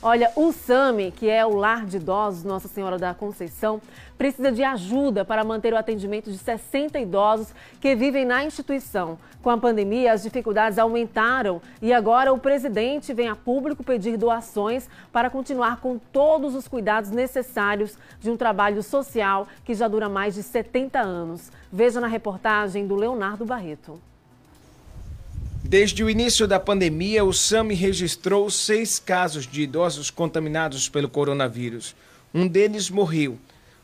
Olha, o SAMI, que é o lar de idosos Nossa Senhora da Conceição, precisa de ajuda para manter o atendimento de 60 idosos que vivem na instituição. Com a pandemia, as dificuldades aumentaram e agora o presidente vem a público pedir doações para continuar com todos os cuidados necessários de um trabalho social que já dura mais de 70 anos. Veja na reportagem do Leonardo Barreto. Desde o início da pandemia, o SAMI registrou seis casos de idosos contaminados pelo coronavírus. Um deles morreu.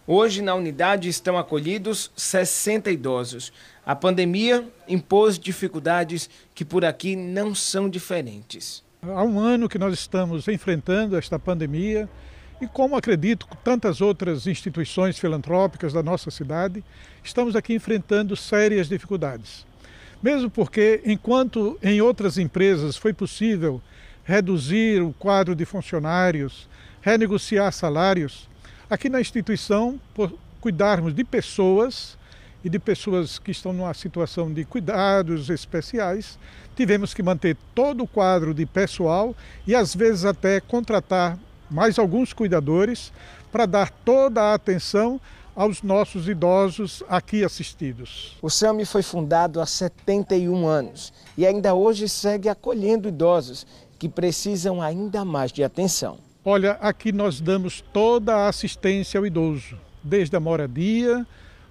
Hoje, na unidade, estão acolhidos 60 idosos. A pandemia impôs dificuldades que por aqui não são diferentes. Há um ano que nós estamos enfrentando esta pandemia e, como acredito, tantas outras instituições filantrópicas da nossa cidade, estamos aqui enfrentando sérias dificuldades. Mesmo porque, enquanto em outras empresas foi possível reduzir o quadro de funcionários, renegociar salários, aqui na instituição, por cuidarmos de pessoas e de pessoas que estão numa situação de cuidados especiais, tivemos que manter todo o quadro de pessoal e às vezes até contratar mais alguns cuidadores para dar toda a atenção aos nossos idosos aqui assistidos. O SAMI foi fundado há 71 anos e ainda hoje segue acolhendo idosos que precisam ainda mais de atenção. Olha, aqui nós damos toda a assistência ao idoso, desde a moradia,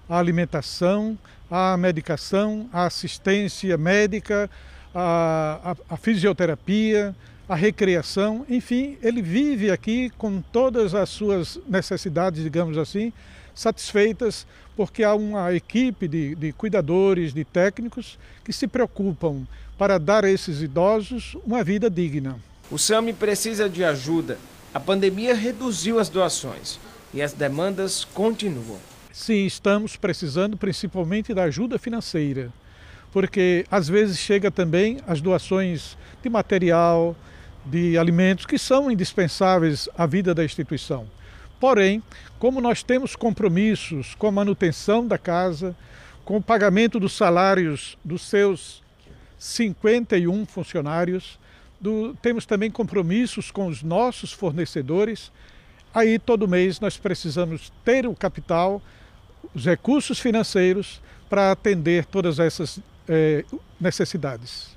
a alimentação, a medicação, a assistência médica, a, a, a fisioterapia, a recreação, enfim, ele vive aqui com todas as suas necessidades, digamos assim, satisfeitas, porque há uma equipe de, de cuidadores, de técnicos que se preocupam para dar a esses idosos uma vida digna. O SAMI precisa de ajuda. A pandemia reduziu as doações e as demandas continuam. Sim, estamos precisando principalmente da ajuda financeira, porque às vezes chega também as doações de material, de alimentos que são indispensáveis à vida da instituição. Porém, como nós temos compromissos com a manutenção da casa, com o pagamento dos salários dos seus 51 funcionários, do, temos também compromissos com os nossos fornecedores, aí todo mês nós precisamos ter o capital, os recursos financeiros para atender todas essas eh, necessidades.